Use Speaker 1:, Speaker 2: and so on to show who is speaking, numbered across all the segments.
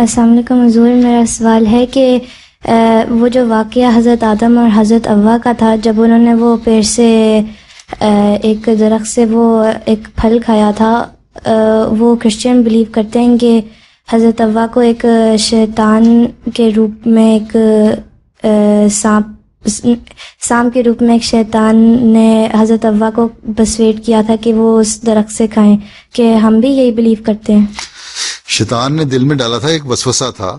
Speaker 1: असलम हजूर मेरा सवाल है कि वो जो वाक़ हज़रत आदम और हज़रत अव्वा का था जब उन्होंने वो पेड़ से एक दरख्त से वो एक फल खाया था वो क्रिश्चियन बिलीव करते हैं कि हज़रत अव्वा को एक शैतान के रूप में एक सांप सांप के रूप में एक शैतान ने हज़रत अव्वा को बसवेट किया था कि वो उस दरख्त से खाएं कि हम भी यही बिलीव करते हैं
Speaker 2: शैतान ने दिल में डाला था एक वसवसा था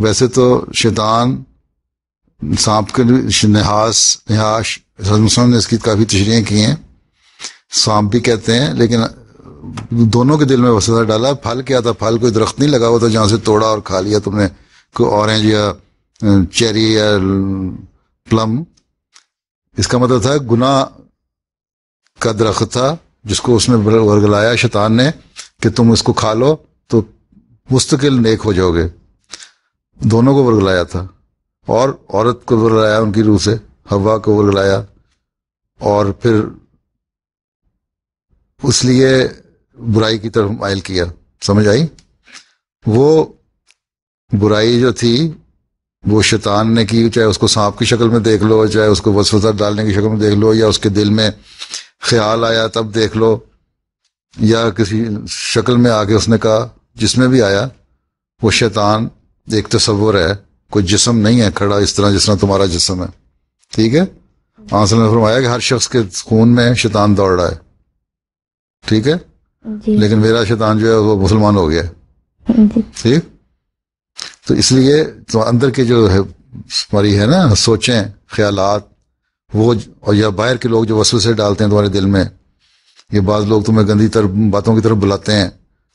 Speaker 2: वैसे तो शैतान सांप के नहास नहाश ने इसकी काफ़ी तशरियाँ की हैं सांप भी कहते हैं लेकिन दोनों के दिल में वसवसा डाला फल क्या था फल कोई दरख्त नहीं लगा हुआ था जहाँ से तोड़ा और खा लिया तुमने कोई ऑरेंज या चेरी या प्लम इसका मतलब था गुना का दरख्त था जिसको उसने वर्गलाया शैतान ने कि तुम इसको खा लो तो मुस्तकिल नेक हो जाओगे दोनों को बरगलाया था और औरत को बरगलाया उनकी रूह से हवा को बरगलाया और फिर उसलिए बुराई की तरफ माइल किया समझ आई वो बुराई जो थी वो शैतान ने की चाहे उसको सांप की शक्ल में देख लो चाहे उसको वसवसा डालने की शक्ल में देख लो या उसके दिल में ख्याल आया तब देख लो या किसी शक्ल में आके उसने कहा जिसमें भी आया वो शैतान एक तस्वुर है कोई जिसम नहीं है खड़ा इस तरह जिस तरह तुम्हारा जिसम है ठीक है आंसल ने फरमाया कि हर शख्स के खून में शैतान दौड़ रहा है ठीक है लेकिन मेरा शैतान जो है वो मुसलमान हो गया ठीक तो इसलिए तो अंदर के जो है तुम्हारी है ना सोचें ख्याल वो और या बाहर के लोग जो वसूल से डालते हैं तुम्हारे दिल में ये बाज लोग तुम्हें गंदी तरफ बातों की तरफ बुलाते हैं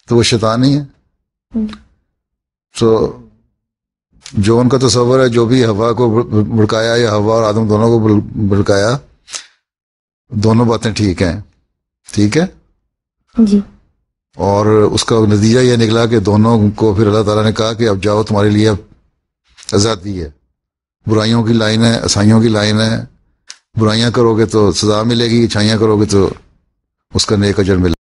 Speaker 2: तो वो शैतान ही है सो हम्म। so, जो उनका तस्वर तो है जो भी हवा को भड़काया या हवा और आदम दोनों को भड़काया दोनों बातें ठीक हैं ठीक है जी और उसका नतीजा यह निकला कि दोनों को फिर अल्लाह ताला ने कहा कि अब जाओ तुम्हारे लिए आज़ादी है बुराइयों की लाइन है असाइयों की लाइन है बुराइयां करोगे तो सजा मिलेगी अच्छाइयाँ करोगे तो उसका नेक अजर मिला